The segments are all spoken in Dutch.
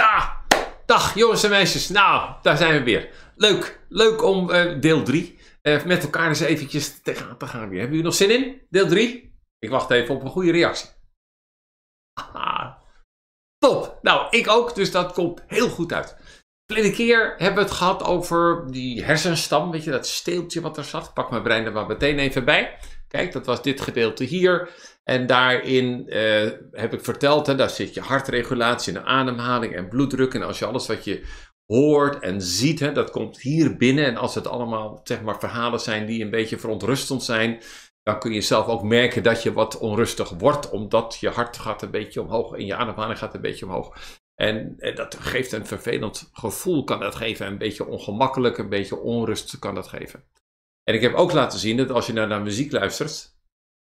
Ja, dag jongens en meisjes. Nou, daar zijn we weer. Leuk, leuk om eh, deel 3 eh, met elkaar eens eventjes tegenaan te gaan Hebben jullie nog zin in? Deel 3? Ik wacht even op een goede reactie. Aha. Top. Nou, ik ook, dus dat komt heel goed uit. Vorige keer hebben we het gehad over die hersenstam, weet je, dat steeltje wat er zat. Ik pak mijn brein er maar meteen even bij. Kijk, dat was dit gedeelte hier. En daarin eh, heb ik verteld, hè, daar zit je hartregulatie de ademhaling en bloeddruk. En als je alles wat je hoort en ziet, hè, dat komt hier binnen. En als het allemaal zeg maar, verhalen zijn die een beetje verontrustend zijn, dan kun je zelf ook merken dat je wat onrustig wordt, omdat je hart gaat een beetje omhoog en je ademhaling gaat een beetje omhoog. En, en eh, dat geeft een vervelend gevoel, kan dat geven. Een beetje ongemakkelijk, een beetje onrust kan dat geven. En ik heb ook laten zien dat als je nou naar muziek luistert,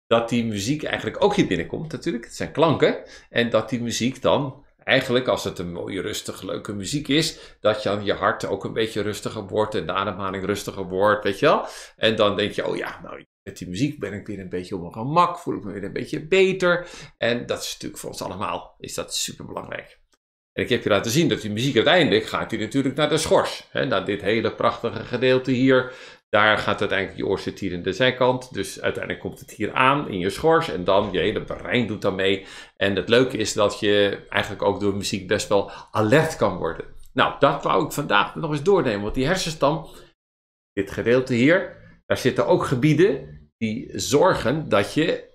dat die muziek eigenlijk ook hier binnenkomt natuurlijk. Het zijn klanken. En dat die muziek dan eigenlijk, als het een mooie, rustige, leuke muziek is, dat je aan je hart ook een beetje rustiger wordt en de ademhaling rustiger wordt, weet je wel. En dan denk je, oh ja, nou, met die muziek ben ik weer een beetje op mijn gemak, voel ik me weer een beetje beter. En dat is natuurlijk voor ons allemaal, is dat super belangrijk. En ik heb je laten zien dat die muziek uiteindelijk gaat die natuurlijk naar de schors. Hè, naar dit hele prachtige gedeelte hier. Daar gaat uiteindelijk die hier in de zijkant. Dus uiteindelijk komt het hier aan in je schors. En dan, je hele brein doet dan mee. En het leuke is dat je eigenlijk ook door muziek best wel alert kan worden. Nou, dat wou ik vandaag nog eens doornemen. Want die hersenstam, dit gedeelte hier, daar zitten ook gebieden die zorgen dat je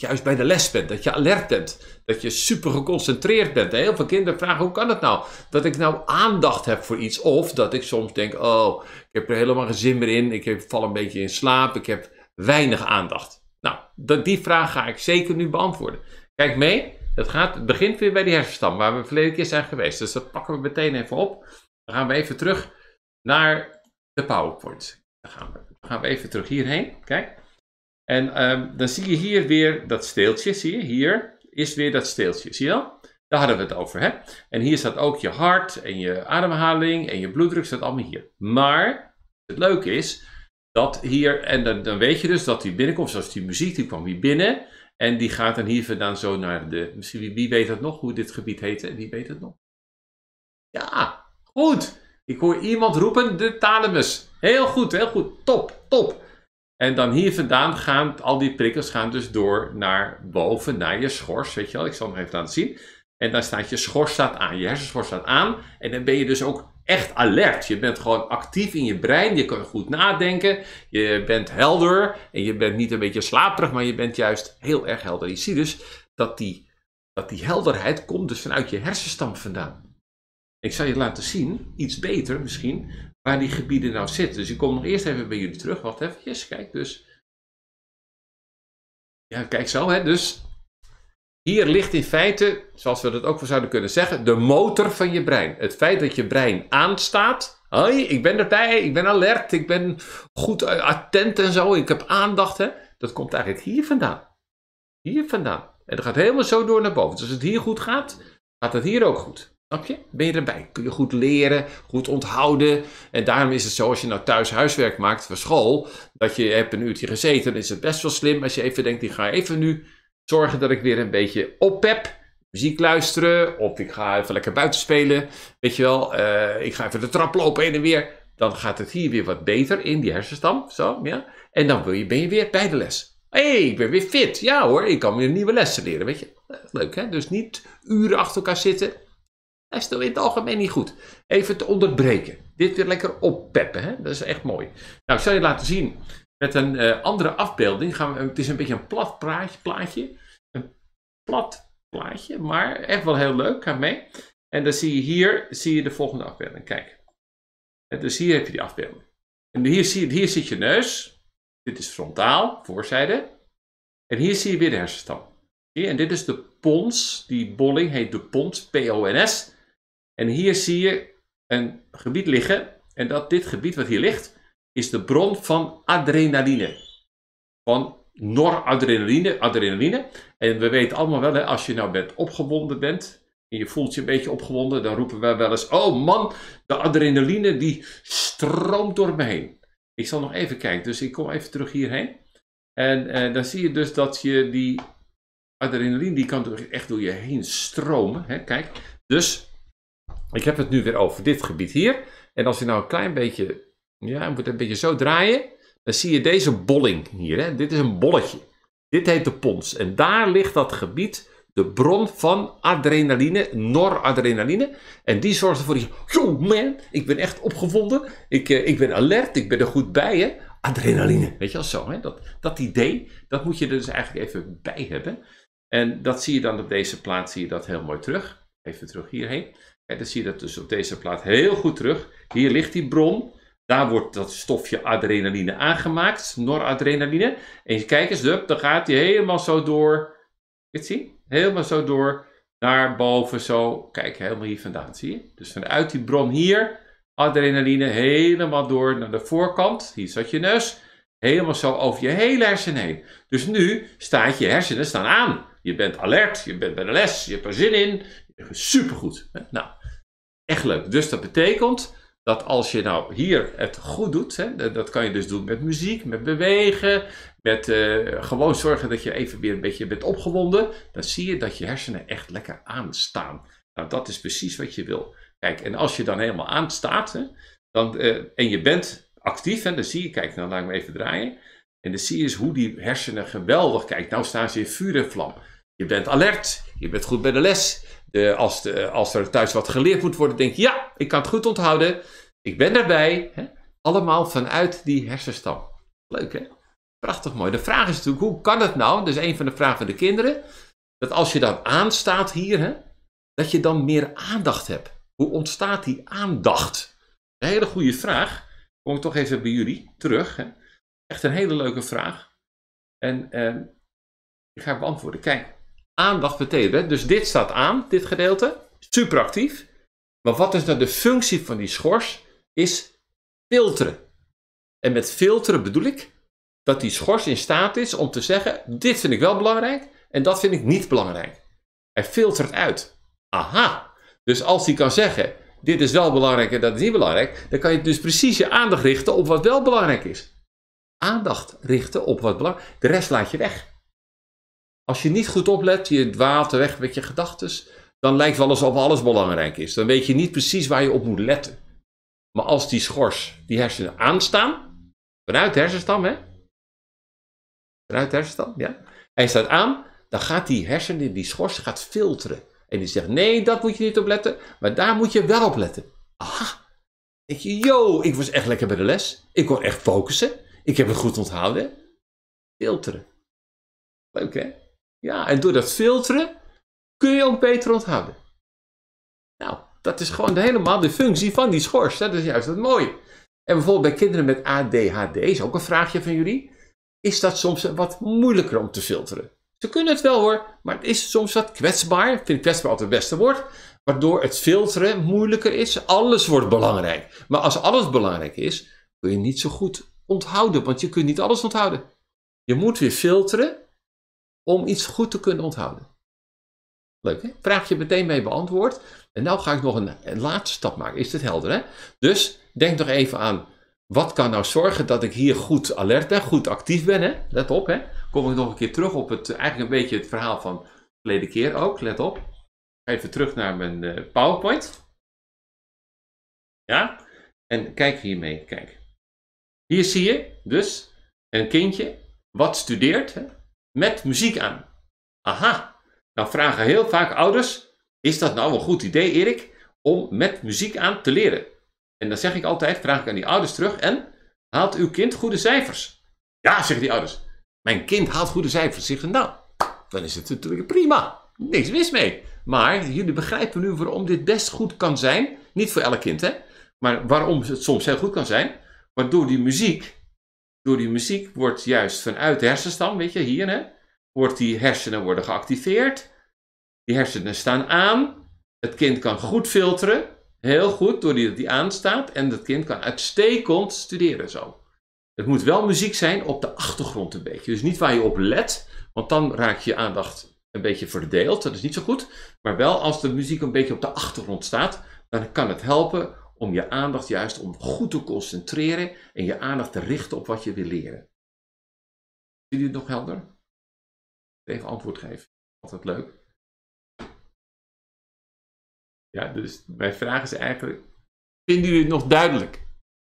juist bij de les bent, dat je alert bent, dat je super geconcentreerd bent. heel veel kinderen vragen, hoe kan het nou? Dat ik nou aandacht heb voor iets of dat ik soms denk, oh, ik heb er helemaal geen zin meer in, ik val een beetje in slaap, ik heb weinig aandacht. Nou, dat, die vraag ga ik zeker nu beantwoorden. Kijk mee, het, gaat, begint weer bij die hersenstam waar we verleden keer zijn geweest. Dus dat pakken we meteen even op. Dan gaan we even terug naar de PowerPoint. Dan gaan we, dan gaan we even terug hierheen, kijk. En ehm, dan zie je hier weer dat steeltje, zie je? Hier is weer dat steeltje, zie je wel? Daar hadden we het over, hè? En hier staat ook je hart en je ademhaling en je bloeddruk, staat allemaal hier. Maar het leuke is dat hier, en dan, dan weet je dus dat die binnenkomt, zoals die muziek, die kwam hier binnen. En die gaat dan hier vandaan zo naar de, misschien wie, wie weet het nog, hoe dit gebied heette, wie weet het nog? Ja, goed. Ik hoor iemand roepen, de thalamus. Heel goed, heel goed. Top, top. En dan hier vandaan gaan al die prikkels gaan dus door naar boven, naar je schors. Weet je wel, ik zal hem even laten zien. En dan staat je schors staat aan, je hersenschors staat aan. En dan ben je dus ook echt alert. Je bent gewoon actief in je brein. Je kan goed nadenken. Je bent helder. En je bent niet een beetje slaperig, maar je bent juist heel erg helder. Je ziet dus dat die, dat die helderheid komt dus vanuit je hersenstam vandaan. Ik zal je laten zien, iets beter misschien, waar die gebieden nou zitten. Dus ik kom nog eerst even bij jullie terug. Wacht even, kijk dus. Ja, kijk zo, hè. Dus hier ligt in feite, zoals we dat ook voor zouden kunnen zeggen, de motor van je brein. Het feit dat je brein aanstaat. Hoi, ik ben erbij, ik ben alert, ik ben goed eh, attent en zo, ik heb aandacht. Hè? Dat komt eigenlijk hier vandaan. Hier vandaan. En dat gaat helemaal zo door naar boven. Dus als het hier goed gaat, gaat het hier ook goed. Snap je? Ben je erbij? Kun je goed leren, goed onthouden. En daarom is het zo, als je nou thuis huiswerk maakt voor school, dat je hebt een uurtje gezeten, dan is het best wel slim als je even denkt, ik ga even nu zorgen dat ik weer een beetje oppep. Muziek luisteren, of ik ga even lekker buiten spelen. Weet je wel, eh, ik ga even de trap lopen heen en weer. Dan gaat het hier weer wat beter in die hersenstam. Zo, ja. En dan wil je, ben je weer bij de les. Hé, hey, ik ben weer fit. Ja hoor, ik kan weer nieuwe lessen leren. Weet je, eh, leuk hè? Dus niet uren achter elkaar zitten. Hij is in het algemeen niet goed. Even te onderbreken. Dit weer lekker oppeppen. Hè? Dat is echt mooi. Nou, ik zal je laten zien. Met een eh, andere afbeelding gaan we. Het is een beetje een plat praatje, plaatje. Een plat plaatje, maar echt wel heel leuk. Ga mee. En dan zie je hier zie je de volgende afbeelding. Kijk. dus hier heb je die afbeelding. En hier, zie je, hier zit je neus. Dit is frontaal, voorzijde. En hier zie je weer de hersenstam. En dit is de pons. Die bolling heet de pons, P-O-N-S. En hier zie je een gebied liggen. En dat dit gebied wat hier ligt, is de bron van adrenaline. Van noradrenaline, adrenaline. En we weten allemaal wel, hè, als je nou bent opgewonden bent, en je voelt je een beetje opgewonden, dan roepen we wel eens, oh man, de adrenaline die stroomt door me heen. Ik zal nog even kijken, dus ik kom even terug hierheen. En eh, dan zie je dus dat je die adrenaline, die kan echt door je heen stromen. Hè? Kijk, dus ik heb het nu weer over dit gebied hier. En als je nou een klein beetje, ja, moet een beetje zo draaien, dan zie je deze bolling hier. Hè? Dit is een bolletje. Dit heet de pons. En daar ligt dat gebied, de bron van adrenaline, noradrenaline. En die zorgt ervoor dat je, yo man, ik ben echt opgevonden. Ik, eh, ik ben alert, ik ben er goed bij. Hè? Adrenaline, weet je wel zo. Hè? Dat, dat idee, dat moet je er dus eigenlijk even bij hebben. En dat zie je dan op deze plaat, zie je dat heel mooi terug. Even terug hierheen. En dan zie je dat dus op deze plaat heel goed terug. Hier ligt die bron. Daar wordt dat stofje adrenaline aangemaakt, noradrenaline. En kijk eens, up, dan gaat hij helemaal zo door. Kijk, zie Helemaal zo door naar boven, zo. Kijk, helemaal hier vandaan, zie je? Dus vanuit die bron hier, adrenaline helemaal door naar de voorkant. Hier zat je neus. Helemaal zo over je hele hersen heen. Dus nu staat je hersenen staan aan. Je bent alert, je bent bij de les, je hebt er zin in. Supergoed. Nou, echt leuk. Dus dat betekent dat als je nou hier het goed doet, hè, dat kan je dus doen met muziek, met bewegen, met eh, gewoon zorgen dat je even weer een beetje bent opgewonden, dan zie je dat je hersenen echt lekker aanstaan. Nou, dat is precies wat je wil. Kijk, en als je dan helemaal aanstaat dan, eh, en je bent actief, dan zie je, kijk, nou laat ik me even draaien, en dan zie je eens hoe die hersenen geweldig, kijk, nou staan ze in vuur en vlam. Je bent alert, je bent goed bij de les. De, als, de, als, er thuis wat geleerd moet worden, denk je, ja, ik kan het goed onthouden. Ik ben erbij. Hè? Allemaal vanuit die hersenstam. Leuk hè? Prachtig mooi. De vraag is natuurlijk, hoe kan het nou? Dat is een van de vragen van de kinderen. Dat als je dan aanstaat hier, hè, dat je dan meer aandacht hebt. Hoe ontstaat die aandacht? Een hele goede vraag. Kom ik toch even bij jullie terug. Hè? Echt een hele leuke vraag. En ehm, ik ga beantwoorden. Kijk, aandacht betekent. Dus dit staat aan, dit gedeelte, super actief. Maar wat is nou de functie van die schors? Is filteren. En met filteren bedoel ik dat die schors in staat is om te zeggen: dit vind ik wel belangrijk en dat vind ik niet belangrijk. Hij filtert uit. Aha. Dus als hij kan zeggen: dit is wel belangrijk en dat is niet belangrijk, dan kan je dus precies je aandacht richten op wat wel belangrijk is. Aandacht richten op wat belangrijk is. De rest laat je weg. Als je niet goed oplet, je dwaalt weg met je gedachten, dan lijkt wel alsof alles belangrijk is. Dan weet je niet precies waar je op moet letten. Maar als die schors, die hersenen aanstaan, vanuit de hersenstam, hè? Vanuit de hersenstam, ja. Hij staat aan, dan gaat die hersenen, die schors, gaat filteren. En die zegt, nee, dat moet je niet op letten, maar daar moet je wel op letten. Aha. Ik, yo, ik was echt lekker bij de les. Ik kon echt focussen. Ik heb het goed onthouden. Filteren. Leuk, hè? Ja, en door dat filteren kun je ook beter onthouden. Nou, dat is gewoon helemaal de functie van die schors. Dat is juist het mooie. En bijvoorbeeld bij kinderen met ADHD, is ook een vraagje van jullie, is dat soms wat moeilijker om te filteren. Ze kunnen het wel hoor, maar het is soms wat kwetsbaar. Ik vind kwetsbaar altijd het beste woord. Waardoor het filteren moeilijker is. Alles wordt belangrijk. Maar als alles belangrijk is, kun je niet zo goed onthouden. Want je kunt niet alles onthouden. Je moet weer filteren om iets goed te kunnen onthouden. Leuk hè? Vraag je meteen mee beantwoord. En nou ga ik nog een, laatste stap maken. Is dit helder hè? Dus denk nog even aan wat kan nou zorgen dat ik hier goed alert ben, goed actief ben? Hè? Let op, hè? kom ik nog een keer terug op het, eigenlijk een beetje het verhaal van de verleden keer ook. Let op. Even terug naar mijn eh, PowerPoint. Ja, en kijk hiermee. Kijk. Hier zie je dus een kindje wat studeert. Hè? met muziek aan. Aha, dan vragen heel vaak ouders: is dat nou een goed idee, Erik, om met muziek aan te leren? En dan zeg ik altijd: vraag ik aan die ouders terug en haalt uw kind goede cijfers? Ja, zeggen die ouders. Mijn kind haalt goede cijfers. Zegt dan? nou, dan is het natuurlijk prima. Niks mis mee. Maar jullie begrijpen nu waarom dit best goed kan zijn. Niet voor elk kind, hè? Maar waarom het soms heel goed kan zijn. Waardoor die muziek door die muziek wordt juist vanuit de hersenstam, weet je, hier hè, wordt die hersenen worden geactiveerd. Die hersenen staan aan. Het kind kan goed filteren, heel goed, doordat die, die aanstaat. En het kind kan uitstekend studeren zo. Het moet wel muziek zijn op de achtergrond een beetje. Dus niet waar je op let, want dan raak je aandacht een beetje verdeeld. Dat is niet zo goed. Maar wel als de muziek een beetje op de achtergrond staat, dan kan het helpen om je aandacht juist om goed te concentreren en je aandacht te richten op wat je wil leren. Zie je het nog helder? Even antwoord geven. Altijd leuk. Ja, dus mijn vraag is eigenlijk, vinden jullie het nog duidelijk?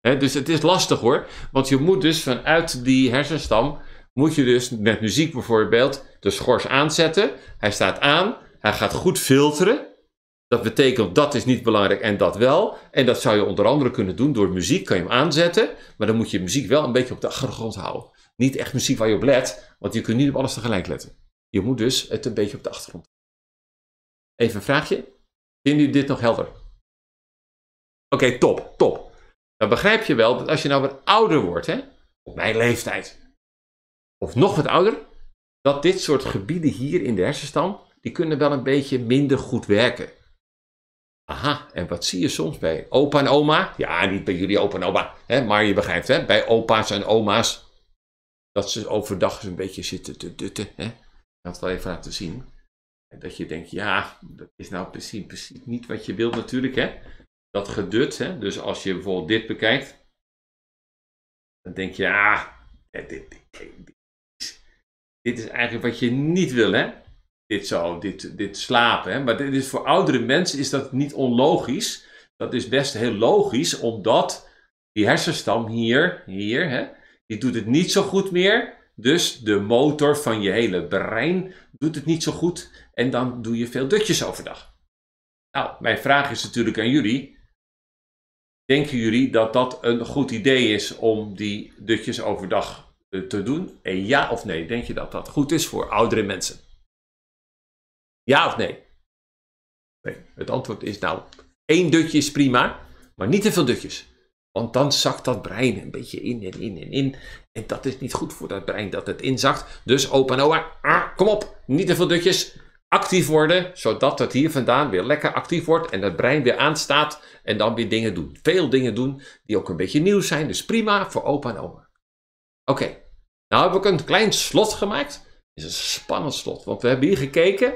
dus het is lastig hoor, want je moet dus vanuit die hersenstam, moet je dus met muziek bijvoorbeeld de schors aanzetten. Hij staat aan, hij gaat goed filteren. Dat betekent dat is niet belangrijk en dat wel. En dat zou je onder andere kunnen doen door muziek. Kan je hem aanzetten, maar dan moet je muziek wel een beetje op de achtergrond houden. Niet echt muziek waar je op let, want je kunt niet op alles tegelijk letten. Je moet dus het een beetje op de achtergrond. Even een vraagje. Vinden jullie dit nog helder? Oké, top, top. Dan nou, begrijp je wel dat als je nou wat ouder wordt, hè, op mijn leeftijd, of nog wat ouder, dat dit soort gebieden hier in de hersenstam, die kunnen wel een beetje minder goed werken. Aha, en wat zie je soms bij opa en oma? Ja, niet bij jullie opa en oma, hè, maar je begrijpt, hè, bij opa's en oma's. Dat ze overdag een beetje zitten te dutten. Hè. Ik had het wel even laten zien. dat je denkt, ja, dat is nou precies, niet wat je wilt natuurlijk. Hè. Dat gedut, hè. dus als je bijvoorbeeld dit bekijkt. Dan denk je, ja, ah, dit, dit, dit, dit is eigenlijk wat je niet wil. Hè dit zo, dit, dit slapen. Hè? Maar dit is, voor oudere mensen is dat niet onlogisch. Dat is best heel logisch, omdat die hersenstam hier, hier, hè, die doet het niet zo goed meer. Dus de motor van je hele brein doet het niet zo goed. En dan doe je veel dutjes overdag. Nou, mijn vraag is natuurlijk aan jullie. Denken jullie dat dat een goed idee is om die dutjes overdag eh, te doen? En ja of nee, denk je dat dat goed is voor oudere mensen? Ja of nee? Nee, het antwoord is nou, één dutje is prima, maar niet te veel dutjes. Want dan zakt dat brein een beetje in en in en in. En dat is niet goed voor dat brein dat het inzakt. Dus opa en oma, ah, kom op, niet te veel dutjes. Actief worden, zodat het hier vandaan weer lekker actief wordt en het brein weer aanstaat en dan weer dingen doen. Veel dingen doen die ook een beetje nieuw zijn, dus prima voor opa en oma. Oké, nou heb ik een klein slot gemaakt. Het is een spannend slot, want we hebben hier gekeken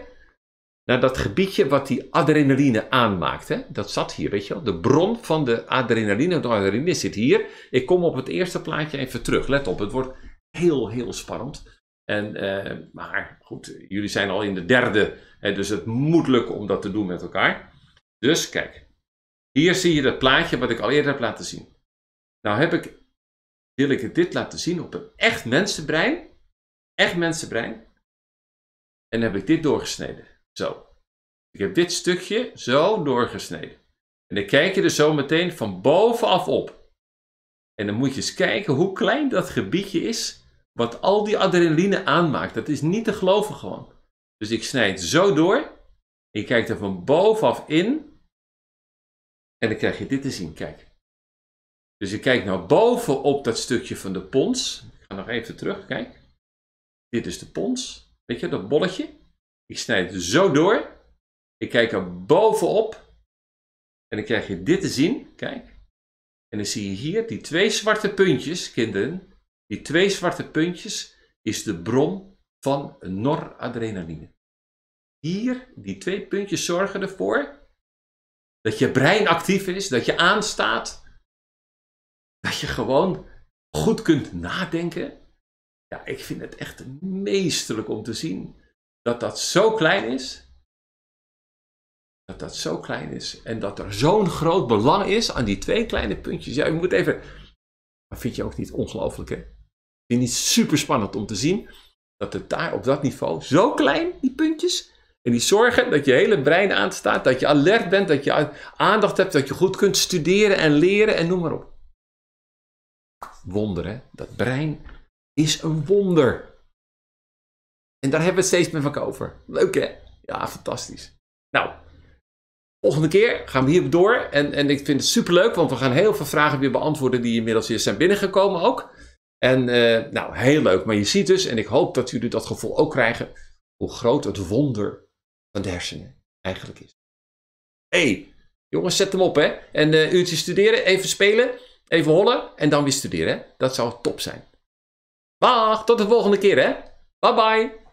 naar dat gebiedje wat die adrenaline aanmaakt. Hè? Dat zat hier, weet je wel. De bron van de adrenaline, de adrenaline zit hier. Ik kom op het eerste plaatje even terug. Let op, het wordt heel, heel spannend. En, eh, maar goed, jullie zijn al in de derde, hè, dus het moet lukken om dat te doen met elkaar. Dus kijk, hier zie je dat plaatje wat ik al eerder heb laten zien. Nou heb ik, wil ik dit laten zien op een echt mensenbrein. Echt mensenbrein. En heb ik dit doorgesneden. Zo. Ik heb dit stukje zo doorgesneden. En dan kijk je er zo meteen van bovenaf op. En dan moet je eens kijken hoe klein dat gebiedje is wat al die adrenaline aanmaakt. Dat is niet te geloven gewoon. Dus ik snijd zo door. Ik kijk er van bovenaf in. En dan krijg je dit te zien. Kijk. Dus ik kijk boven nou bovenop dat stukje van de pons. Ik ga nog even terug. Kijk. Dit is de pons. Weet je, dat bolletje. Ik snijd het zo door. Ik kijk er bovenop. En dan krijg je dit te zien. Kijk. En dan zie je hier die twee zwarte puntjes, kinderen. Die twee zwarte puntjes is de bron van noradrenaline. Hier, die twee puntjes zorgen ervoor dat je brein actief is, dat je aanstaat, dat je gewoon goed kunt nadenken. Ja, ik vind het echt meesterlijk om te zien dat dat zo klein is. Dat dat zo klein is en dat er zo'n groot belang is aan die twee kleine puntjes. Ja, je moet even. Dat vind je ook niet ongelooflijk, hè? Vind je niet super spannend om te zien dat het daar op dat niveau zo klein, die puntjes. En die zorgen dat je hele brein aanstaat, dat je alert bent, dat je aandacht hebt, dat je goed kunt studeren en leren en noem maar op. Wonder, hè? Dat brein is een wonder. En daar hebben we steeds meer van over. Leuk hè? Ja, fantastisch. Nou, volgende keer gaan we hierop door. En, en ik vind het superleuk, want we gaan heel veel vragen weer beantwoorden die inmiddels hier zijn binnengekomen ook. En eh, nou, heel leuk. Maar je ziet dus, en ik hoop dat jullie dat gevoel ook krijgen, hoe groot het wonder van de hersenen eigenlijk is. hey, jongens, zet hem op hè. En uh, uurtje studeren, even spelen, even hollen en dan weer studeren. Dat zou top zijn. Wacht, tot de volgende keer hè. Bye bye.